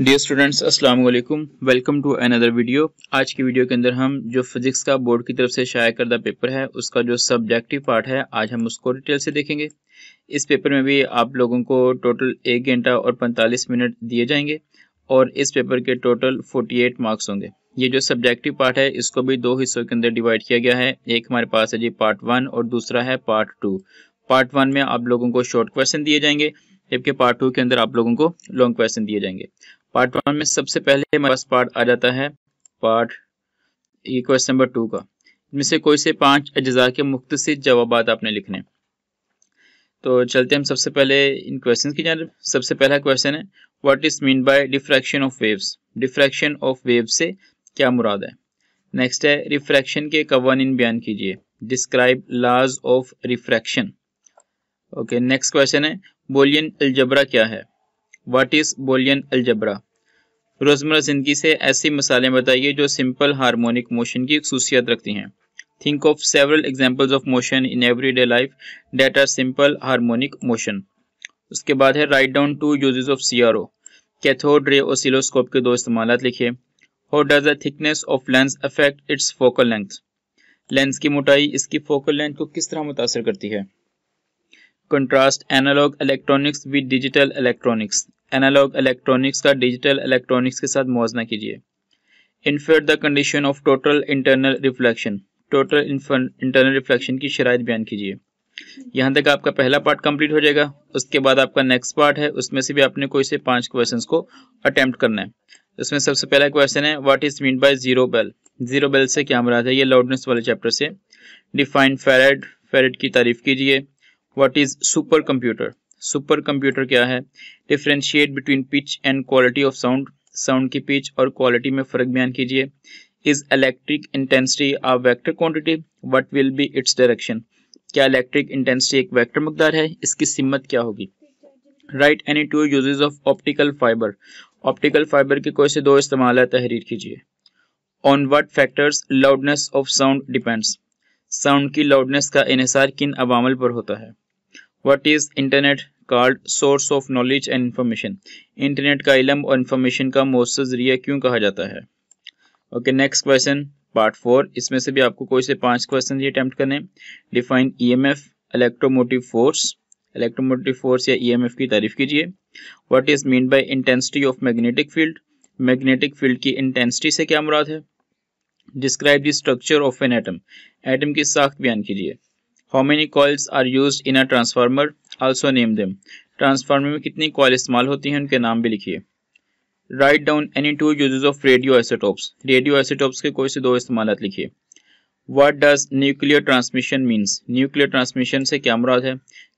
Dear students अस्सलाम वालेकुम welcome to another video आज की वीडियो के अंदर हम जो फिजिक्स का बोर्ड की तरफ से शाया करदा पेपर है उसका जो सब्जेक्टिव पार्ट है आज हम उसको डिटेल से देखेंगे इस पेपर में भी आप लोगों को टोटल एक घंटा और 45 मिनट दिए जाएंगे और इस पेपर के टोटल 48 मार्क्स होंगे ये जो सब्जेक्टिव पार्ट है इसको भी दो हिस्सों के अंदर डिवाइड किया गया है एक हमारे पास है जी पार्ट वन और दूसरा है पार्ट टू पार्ट वन में आप लोगों को शॉर्ट क्वेश्चन दिए जाएंगे जबकि पार्ट टू के अंदर आप लोगों को लॉन्ग क्वेश्चन दिए जाएंगे पार्ट वन में सबसे पहले हमारे पास पार्ट आ जाता है पार्ट ये क्वेश्चन नंबर टू का इनमें से कोई से पांच अज्जा के मुख्त जवाब आपने लिखने तो चलते हम सबसे पहले इन क्वेश्चन की जानब सबसे पहला क्वेश्चन है what is mean by diffraction of waves diffraction of wave से क्या मुराद है नेक्स्ट है रिफ्रैक्शन के कवानीन बयान कीजिए describe laws of refraction okay next question है बोलियन अलजबरा क्या है वाट इज़ बोलियन अलजबरा रोज़मर्रा ज़िंदगी से ऐसी मिसालें बताइए जो सिंपल हारमोनिक मोशन की खसूसियत रखती हैं think of several examples of motion in everyday life that are simple harmonic motion उसके बाद है write down two use of C R O cathode ray और सिलोस्कोप के दो इस्तेमाल लिखिए how does the thickness of lens affect its focal length lens की मोटाई इसकी फोकल लेंथ को किस तरह मुतासर करती है contrast analogue electronics with digital electronics analogue electronics का डिजिटल इलेक्ट्रॉनिक्स के साथ मुवजना कीजिए infer the condition of total internal reflection total internal reflection की शराय बयान कीजिए यहाँ तक आपका पहला पार्ट कंप्लीट हो जाएगा उसके बाद आपका नेक्स्ट पार्ट है उसमें से भी आपने कोई से पांच क्वेश्चंस को अटेम्प्ट करना है इसमें सबसे पहला क्वेश्चन है what is mean by zero bel zero bel से क्या मराज है ये लाउडनेस वाले चैप्टर से डिफाइन फेरेड फेरेड की तारीफ कीजिए what is supercomputer supercomputer क्या है differentiate between pitch and quality of sound sound की पिच और क्वालिटी में फ़र्क बयान कीजिए is electric intensity a vector quantity what will be its direction क्या इलेक्ट्रिक इंटेंसिटी एक वेक्टर मकदार है इसकी सिमत क्या होगी write any two usages of optical fibre optical fibre के कोई से दो इस्तेमाल है तहरीर कीजिए on what factors loudness of sound depends sound की लाउडनेस का इनसार किन अवामल पर होता है what is internet called source of knowledge and information internet का इलम और इन्फॉर्मेशन का मौसर जरिया क्यों कहा जाता है okay next question part four इसमें से भी आपको कोई से पांच क्वेश्चन ये अटैम्प्ट करने define E M F electromotive force electromotive force या ई एम एफ की तारीफ कीजिए what is mean by intensity of magnetic field magnetic field की इंटेंसिटी से क्या मुराद है describe the structure of an atom atom की साख्त बयान कीजिए how many coils are use in a transformer also name them transformer में कितनी कॉल इस्तेमाल होती हैं उनके नाम भी लिखिए write down any two usages of radioisotopes radioisotopes के कोई से दो इस्तेमाल लिखिए what does nuclear transmission means nuclear transmission से क्या मुराद है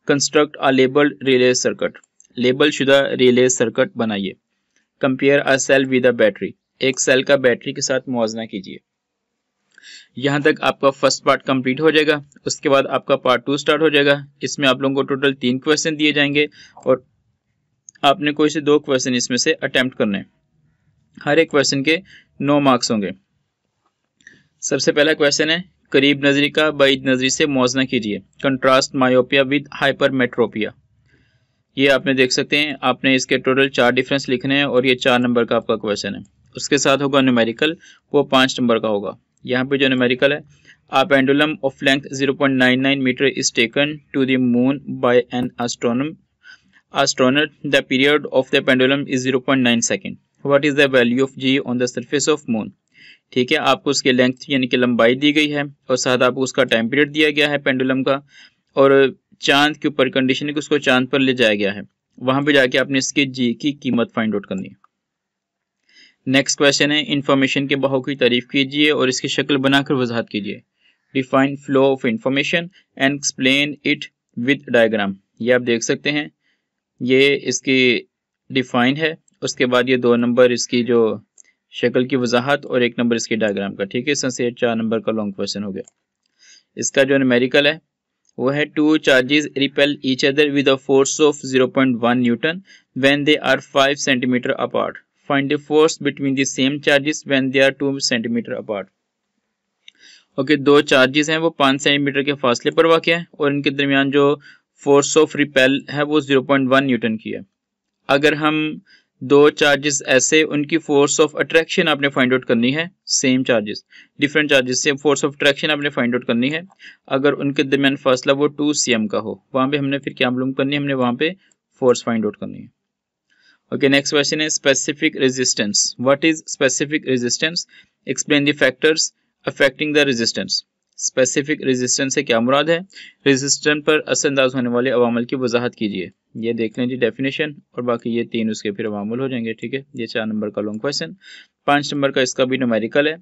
construct a labelled relay circuit label शुदा रिले सर्कट बनाइए compare a cell with a battery एक सेल का बैटरी के साथ मुआजना कीजिए यहाँ तक आपका फर्स्ट पार्ट कंप्लीट हो जाएगा उसके बाद आपका पार्ट टू स्टार्ट हो जाएगा इसमें आप लोगों को टोटल तीन क्वेश्चन दिए जाएंगे और आपने कोई से दो क्वेश्चन इसमें से अटैम्प्ट करने हर एक क्वेश्चन के नौ मार्क्स होंगे सबसे पहला क्वेश्चन है करीब नजरी का बैद नजरी से मुआजना कीजिए contrast myopia with hypermetropia ये आपने देख सकते हैं आपने इसके टोटल चार डिफरेंस लिखने हैं और ये चार नंबर का आपका क्वेश्चन है उसके साथ होगा न्यूमेरिकल वो पांच नंबर का होगा यहाँ पे जो नमेरिकल है a pendulum of length 0.99 metre is taken to the moon by an astronomer astronaut the period of the pendulum is 0.9 point nine second what is the value of g on the surface of moon ठीक है आपको उसकी length यानी कि लंबाई दी गई है और साथ आपको उसका टाइम पीरियड दिया गया है पेंडुलम का और चांद के ऊपर कंडीशन है कि उसको चांद पर ले जाया गया है वहाँ पर जाके आपने इसके जी की कीमत फाइंड आउट करनी है नेक्स्ट क्वेश्चन है इन्फॉर्मेशन के बहाव की तारीफ कीजिए और इसकी शक्ल बनाकर वजाहत कीजिए define flow of information and explain it with diagram ये आप देख सकते हैं ये इसकी डिफाइन है उसके बाद ये दो नंबर इसकी जो शक्ल की वजाहत और एक नंबर इसकी डायग्राम का ठीक है इसमें चार नंबर का लॉन्ग क्वेश्चन हो गया इसका जो नमेरिकल है वो है two charges repel each other with a force of 0.1 newton when they are 5 centimetre apart Find the force between the same charges when they are 2 centimeter apart. Okay okay, दो charges हैं वो पाँच centimetre के फासले पर वाक़ है और इनके दरमियान जो फोर्स ऑफ रिपेल है वो ज़ीरो पॉइंट वन न्यूटन की है अगर हम दो चार्जेस ऐसे उनकी फोर्स ऑफ अट्रैक्शन आपने फाइंड आउट करनी है सेम चार्जेस डिफरेंट चार्जेस से फोर्स ऑफ अट्रैक्शन आपने फाइंड आउट करनी है अगर उनके दरमियान फासला वो टू सी एम का हो वहाँ पे हमने फिर क्या मालूम करनी है हमने वहाँ पे फोर्स फाइंड आउट करनी है okay next question is specific resistance what is specific resistance explain the factors affecting the resistance specific resistance से क्या मुराद है रेजिस्टेंस पर असरअंदाज होने वाले अवामल की वजाहत कीजिए ये देख लें जी डेफिनेशन और बाकी ये तीन उसके फिर अवामल हो जाएंगे ठीक है ये चार नंबर का लॉन्ग क्वेश्चन पांच नंबर का इसका भी नोमेरिकल है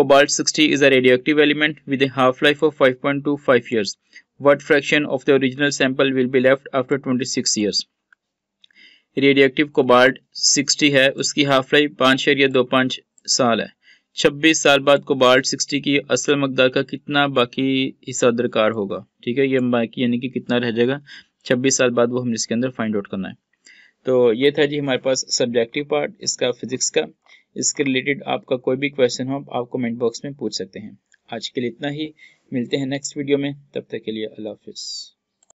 cobalt 60 is a radioactive element with a half life of 5.25 years what fraction of the original sample will be left after 26 years radioactive cobalt 60 है उसकी हाफ लाइफ पाँच या दो पाँच साल है छब्बीस साल बाद कोबाल्ट 60 की असल मकदार का कितना बाकी हिस्सा दरकार होगा ठीक है ये बाकी यानी कि कितना रह जाएगा छब्बीस साल बाद वो हम इसके अंदर फाइंड आउट करना है तो ये था जी हमारे पास सब्जेक्टिव पार्ट इसका फिजिक्स का इसके रिलेटेड आपका कोई भी क्वेश्चन हो आप कमेंट बॉक्स में पूछ सकते हैं आज के लिए इतना ही मिलते हैं नेक्स्ट वीडियो में तब तक के लिए अल्लाह हाफिज़